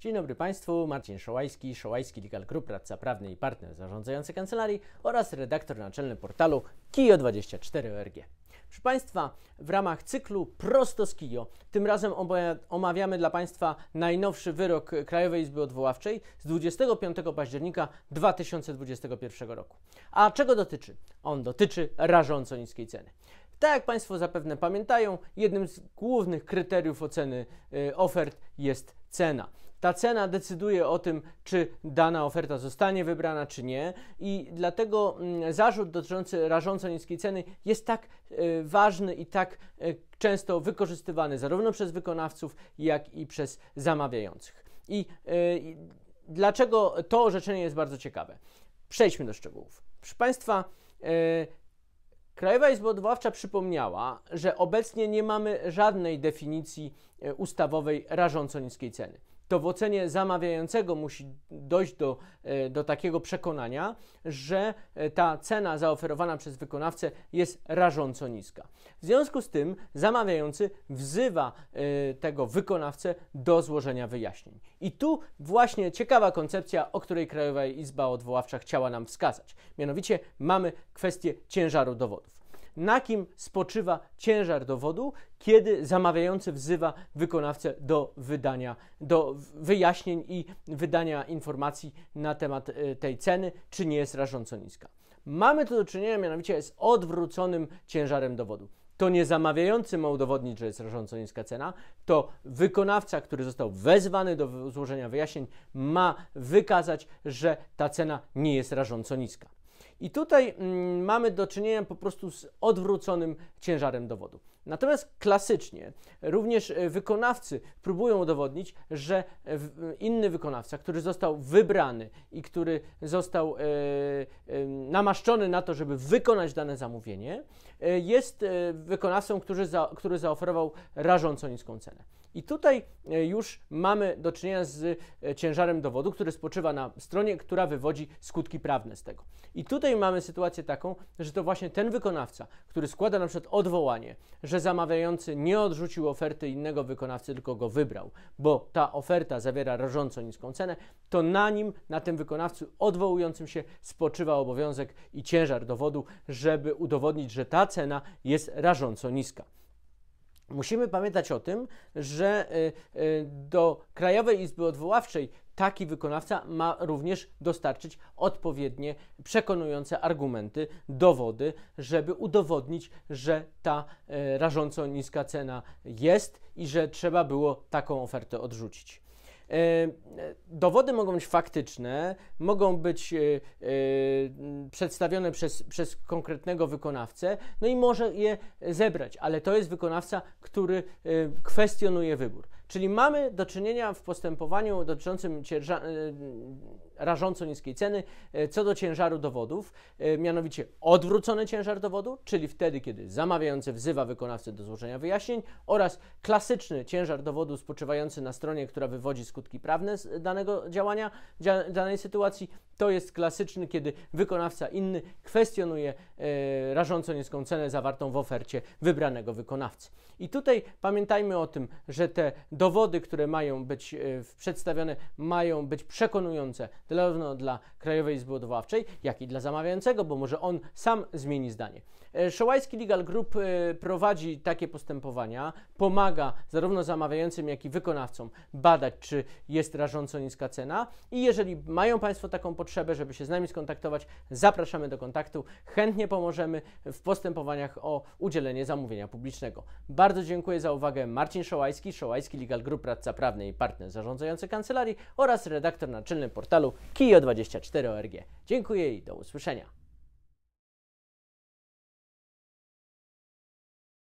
Dzień dobry Państwu, Marcin Szołajski, Szołajski Legal Group, radca prawny i partner zarządzający kancelarii oraz redaktor naczelny portalu KIO24.org. Proszę Państwa, w ramach cyklu Prosto z KIO tym razem omawiamy dla Państwa najnowszy wyrok Krajowej Izby Odwoławczej z 25 października 2021 roku. A czego dotyczy? On dotyczy rażąco niskiej ceny. Tak jak Państwo zapewne pamiętają, jednym z głównych kryteriów oceny y, ofert jest cena. Ta cena decyduje o tym, czy dana oferta zostanie wybrana, czy nie, i dlatego mm, zarzut dotyczący rażąco niskiej ceny jest tak y, ważny i tak y, często wykorzystywany zarówno przez wykonawców, jak i przez zamawiających. I dlaczego to orzeczenie jest bardzo ciekawe? Przejdźmy do szczegółów. Proszę Państwa, Krajowa Izba Odwoławcza przypomniała, że obecnie nie mamy żadnej definicji e, ustawowej rażąco niskiej ceny to w ocenie zamawiającego musi dojść do, e, do takiego przekonania, że e, ta cena zaoferowana przez wykonawcę jest rażąco niska. W związku z tym zamawiający wzywa e, tego wykonawcę do złożenia wyjaśnień. I tu właśnie ciekawa koncepcja, o której Krajowa Izba Odwoławcza chciała nam wskazać. Mianowicie mamy kwestię ciężaru dowodów na kim spoczywa ciężar dowodu, kiedy zamawiający wzywa wykonawcę do wydania, do wyjaśnień i wydania informacji na temat e, tej ceny, czy nie jest rażąco niska. Mamy tu do czynienia mianowicie z odwróconym ciężarem dowodu to nie zamawiający ma udowodnić, że jest rażąco niska cena, to wykonawca, który został wezwany do złożenia wyjaśnień, ma wykazać, że ta cena nie jest rażąco niska. I tutaj mm, mamy do czynienia po prostu z odwróconym ciężarem dowodu. Natomiast klasycznie również e, wykonawcy próbują udowodnić, że e, e, inny wykonawca, który został wybrany i który został e, e, namaszczony na to, żeby wykonać dane zamówienie, e, jest wykonawcą, który, za, który zaoferował rażąco niską cenę. I tutaj już mamy do czynienia z ciężarem dowodu, który spoczywa na stronie, która wywodzi skutki prawne z tego. I tutaj tutaj mamy sytuację taką, że to właśnie ten wykonawca, który składa na przykład odwołanie, że zamawiający nie odrzucił oferty innego wykonawcy, tylko go wybrał, bo ta oferta zawiera rażąco niską cenę, to na nim, na tym wykonawcy odwołującym się spoczywa obowiązek i ciężar dowodu, żeby udowodnić, że ta cena jest rażąco niska. Musimy pamiętać o tym, że y, y, do Krajowej Izby Odwoławczej taki wykonawca ma również dostarczyć odpowiednie, przekonujące argumenty, dowody, żeby udowodnić, że ta y, rażąco niska cena jest i że trzeba było taką ofertę odrzucić. E, e, dowody mogą być faktyczne, mogą być e, przedstawione przez, przez konkretnego wykonawcę, no i może je zebrać, ale to jest wykonawca, który kwestionuje wybór. Czyli mamy do czynienia w postępowaniu dotyczącym dzierża- rażąco niskiej ceny, e, co do ciężaru dowodów, e, mianowicie odwrócony ciężar dowodu, czyli wtedy, kiedy zamawiający wzywa wykonawcę do złożenia wyjaśnień oraz klasyczny ciężar dowodu spoczywający na stronie, która wywodzi skutki prawne z danego działania, danej sytuacji, to jest klasyczny, kiedy wykonawca inny kwestionuje e, rażąco niską cenę zawartą w ofercie wybranego wykonawcy. I tutaj pamiętajmy o tym, że te dowody, które mają być e, przedstawione, mają być przekonujące zarówno dla Krajowej Izby Odwoławczej, jak i dla zamawiającego, bo może on sam zmieni zdanie. E, Szołajski Legal Group e, prowadzi takie postępowania, pomaga zarówno zamawiającym, jak i wykonawcom badać, czy jest rażąco niska cena i jeżeli mają Państwo taką potrzebę, żeby się z nami skontaktować, zapraszamy do kontaktu, chętnie pomożemy w postępowaniach o udzielenie zamówienia publicznego. Bardzo dziękuję za uwagę Marcin Szołajski, Szołajski Legal Group, radca prawny i partner zarządzający kancelarii oraz redaktor naczelny portalu KIO24ORG. Dziękuję i do usłyszenia.